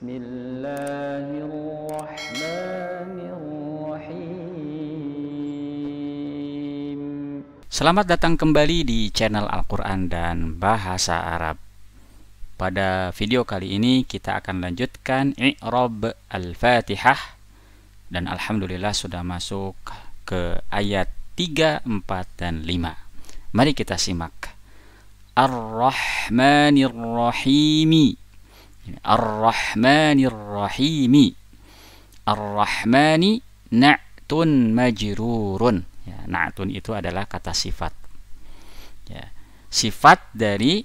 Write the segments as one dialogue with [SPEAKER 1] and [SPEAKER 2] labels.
[SPEAKER 1] Bismillahirrahmanirrahim. Selamat datang kembali di channel Al-Quran dan Bahasa Arab Pada video kali ini kita akan lanjutkan I'rob Al-Fatihah Dan Alhamdulillah sudah masuk ke ayat 3, 4, dan 5 Mari kita simak Ar-Rahmanir-Rahimi Ar-Rahmanir Rahimi. Ar-Rahmani na'tun majrurun. Ya, na'tun itu adalah kata sifat. Ya, sifat dari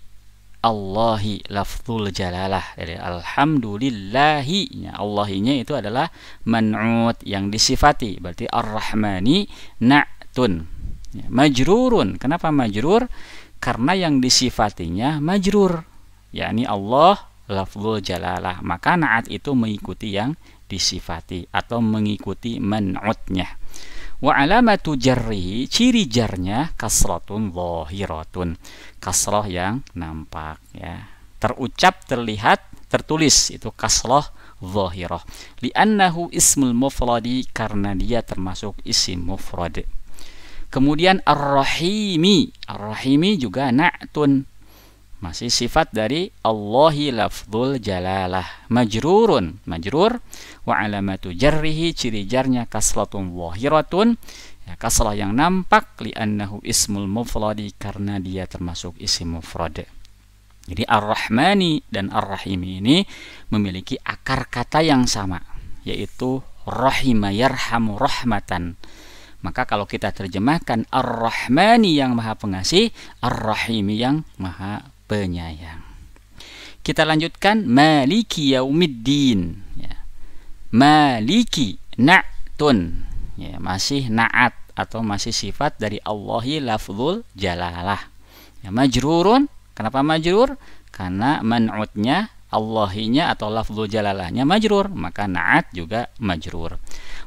[SPEAKER 1] Allahi lafzul jalalah dari alhamdulillahi ya, Allahinya itu adalah man'ut yang disifati berarti ar-rahmani na'tun ya, majrurun kenapa majrur karena yang disifatinya majrur yakni Allah lafzul jalalah maka naat itu mengikuti yang disifati atau mengikuti men'utnya wa alamatu jarri ciri jarnya kasratun zahiratun kasrah yang nampak ya terucap terlihat tertulis itu kasrah zahirah li'annahu ismul mufradi karena dia termasuk isim mufrad kemudian ar-rahimi ar-rahimi juga na'tun masih sifat dari Allahi lafzul jalalah majrurun majrur wa alamatu jarrihi ciri jarnya kasratun wahiratun ya, kasrah yang nampak li annahu ismul mufradi karena dia termasuk isim mufrad jadi ar-rahmani dan ar-rahimi ini memiliki akar kata yang sama yaitu rahima yarhamu rahmatan maka kalau kita terjemahkan Ar-Rahmani yang Maha Pengasih, Ar-Rahimi yang Maha penyayang. Kita lanjutkan maliki yaumiddin. Ya. Maliki na'tun. Ya, masih na'at atau masih sifat dari Allahi lafzul jalalah. Ya, majrurun. Kenapa majrur? Karena man'utnya Allahinya atau lafzul jalalahnya majrur, maka na'at juga majrur.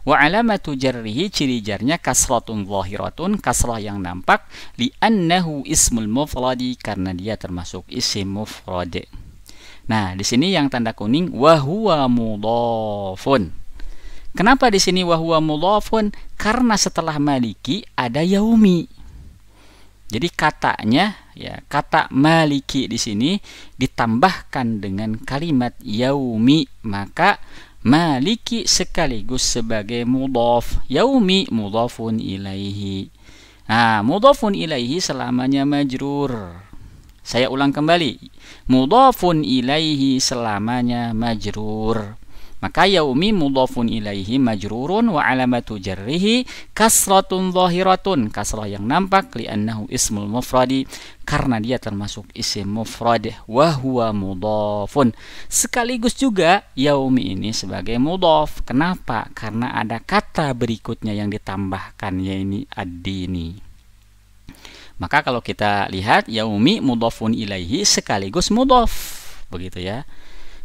[SPEAKER 1] Wa alamatu jarrihi ciri jarnya kasratun zahiratun, kasrah yang nampak li annahu ismul mufradi karena dia termasuk isim mufrad. Nah, di sini yang tanda kuning huwa mudhafun. Kenapa di sini huwa mudhafun? Karena setelah maliki ada yaumi. Jadi katanya ya kata maliki di sini ditambahkan dengan kalimat yaumi maka maliki sekaligus sebagai mudhaf yaumi mudhafun ilaihi nah mudhafun ilaihi selamanya majrur saya ulang kembali mudhafun ilaihi selamanya majrur maka yaumi mudhafun ilaihi majrurun wa alamatu jarrihi kasratun zahiratun. Kasrah yang nampak li'annahu ismul mufradi karena dia termasuk isim mufrad wa huwa mudhafun. Sekaligus juga yaumi ini sebagai mudhaf. Kenapa? Karena ada kata berikutnya yang ditambahkan yaitu ad-dini. Maka kalau kita lihat yaumi mudhafun ilaihi sekaligus mudhaf. Begitu ya.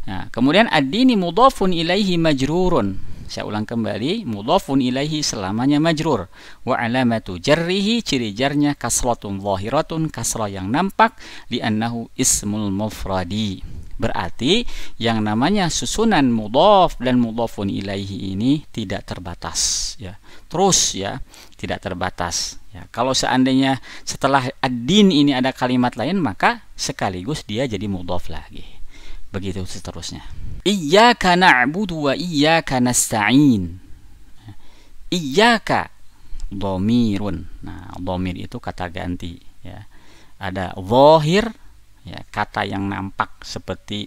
[SPEAKER 1] Nah, kemudian ad-dini mudhafun ilaihi majrurun. Saya ulang kembali, mudhafun ilaihi selamanya majrur. Wa alamatu jarrihi ciri jarnya kasratun zahiratun kasra yang nampak annahu ismul mufradi. Berarti yang namanya susunan mudhaf dan mudhafun ilaihi ini tidak terbatas ya. Terus ya, tidak terbatas. Ya, kalau seandainya setelah ad-din ini ada kalimat lain maka sekaligus dia jadi mudhaf lagi begitu seterusnya iyyaka na'budu wa iyyaka nasta'in iyyaka dhamirun nah dhamir itu kata ganti ya ada zahir ya kata yang nampak seperti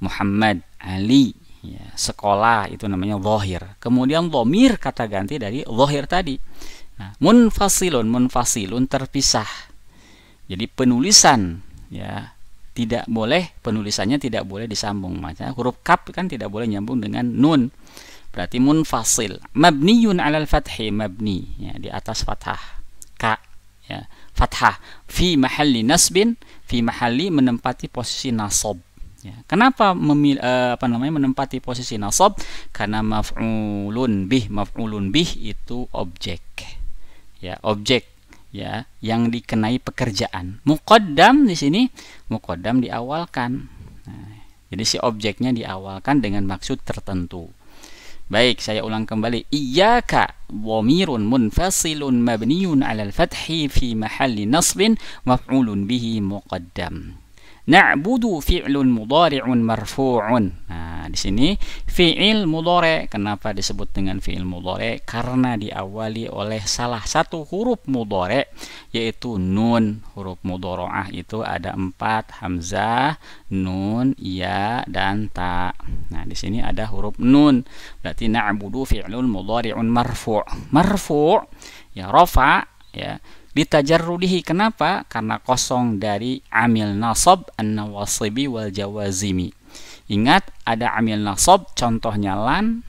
[SPEAKER 1] Muhammad Ali ya, sekolah itu namanya zahir kemudian dhamir kata ganti dari zahir tadi nah, munfasilun munfasilun terpisah jadi penulisan ya tidak boleh penulisannya tidak boleh disambung macam huruf kap kan tidak boleh nyambung dengan nun berarti munfasil mabniyun alal fathi mabni ya di atas fathah ka ya fathah fi mahalli nasbin fi mahalli menempati posisi nasab ya. kenapa memil, eh, apa namanya menempati posisi nasab karena maf'ulun bih maf'ulun bih itu objek ya objek ya yang dikenai pekerjaan mukodam di sini mukodam diawalkan nah, jadi si objeknya diawalkan dengan maksud tertentu baik saya ulang kembali ka wamirun munfasilun mabniun alal fathi fi mahalli nasbin maf'ulun bihi muqaddam Na'budu fi'lun mudhari'un marfu'un. Nah, di sini fi'il mudhari. Kenapa disebut dengan fi'il mudhari? Karena diawali oleh salah satu huruf mudhari yaitu nun. Huruf mudhoroah itu ada empat hamzah, nun, ya, dan ta. Nah, di sini ada huruf nun. Berarti na'budu fi'lun mudhari'un marfu'. Marfu' ya rafa' ya ditajarrudihi kenapa karena kosong dari amil nasab an-nawasibi wal jawazimi ingat ada amil nasab contohnya lan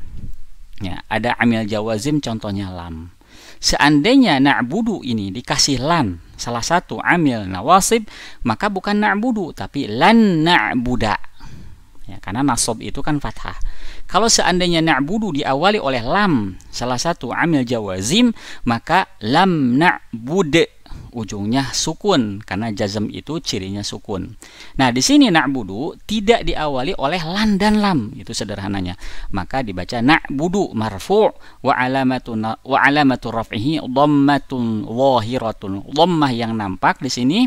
[SPEAKER 1] ya ada amil jawazim contohnya lam seandainya na'budu ini dikasih lan salah satu amil nawasib maka bukan na'budu tapi lan na'buda ya karena nasob itu kan fathah kalau seandainya na'budu diawali oleh lam, salah satu amil jawazim, maka lam na'bud ujungnya sukun karena jazm itu cirinya sukun. Nah, di sini na'budu tidak diawali oleh lan dan lam, itu sederhananya. Maka dibaca na'budu marfu wa alamatu wa alamatu raf'ihi dhammatun zahiratun. Dhammah yang nampak di sini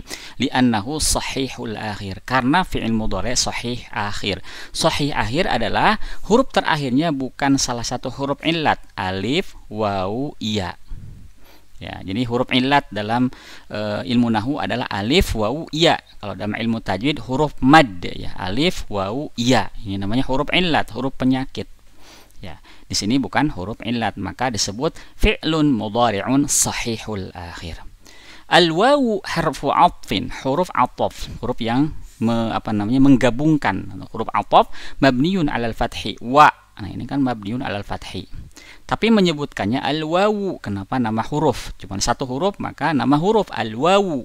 [SPEAKER 1] li'annahu sahihul akhir karena fi'il mudhari sahih akhir. Sahih akhir adalah huruf terakhirnya bukan salah satu huruf ilat, alif wau iya ya jadi huruf ilat dalam e, ilmu nahu adalah alif wau iya kalau dalam ilmu tajwid huruf mad ya alif wau iya ini namanya huruf ilat, huruf penyakit ya di sini bukan huruf ilat maka disebut fi'lun mudhari'un sahihul akhir al wau harfu atfin huruf ataf huruf yang me, apa namanya menggabungkan huruf ataf mabniun alal fathi wa. Nah, ini kan mabniun alal fathi. Tapi menyebutkannya al wawu. Kenapa nama huruf? Cuma satu huruf maka nama huruf al wawu.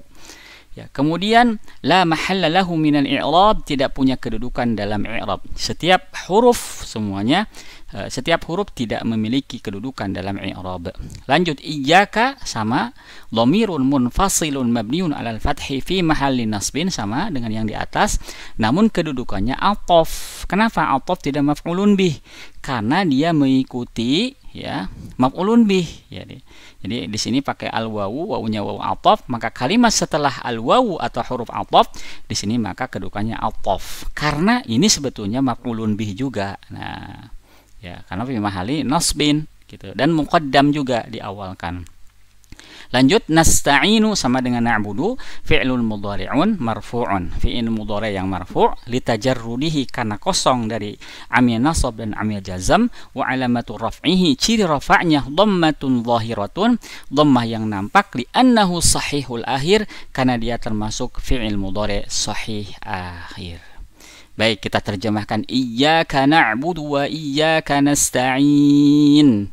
[SPEAKER 1] Ya, kemudian la mahalla lahu minal i'rab tidak punya kedudukan dalam i'rab. Setiap huruf semuanya eh, setiap huruf tidak memiliki kedudukan dalam i'rab. Lanjut iyyaka sama dhamirun munfasilun mabniun 'alal fathi fi mahalli nasbin sama dengan yang di atas namun kedudukannya ataf. Kenapa ataf tidak maf'ulun bih? Karena dia mengikuti ya maf'ulun bih jadi jadi di sini pakai al wawu wawunya wawu ataf maka kalimat setelah al wawu atau huruf ataf di sini maka kedukanya ataf karena ini sebetulnya maf'ulun bih juga nah ya karena fi mahali nasbin gitu dan muqaddam juga diawalkan Lanjut nasta'inu sama dengan na'budu fi'lul mudhari'un marfu'un. Fi'il mudhari' yang marfu' litajarrudihi karena kosong dari amil nasab dan amil jazam wa alamatu raf'ihi ciri rafa'nya dhammatun zahiratun dhammah yang nampak li annahu sahihul akhir karena dia termasuk fi'il mudhari' sahih akhir. Baik, kita terjemahkan Iyyaka na'budu wa iyyaka nasta'in.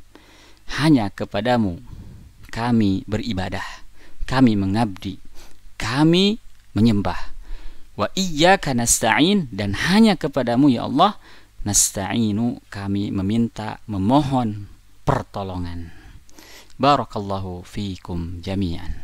[SPEAKER 1] Hanya kepadamu kami beribadah, kami mengabdi, kami menyembah. Wa iyyaka nasta'in dan hanya kepadamu ya Allah nasta'inu kami meminta, memohon pertolongan. Barakallahu fiikum jami'an.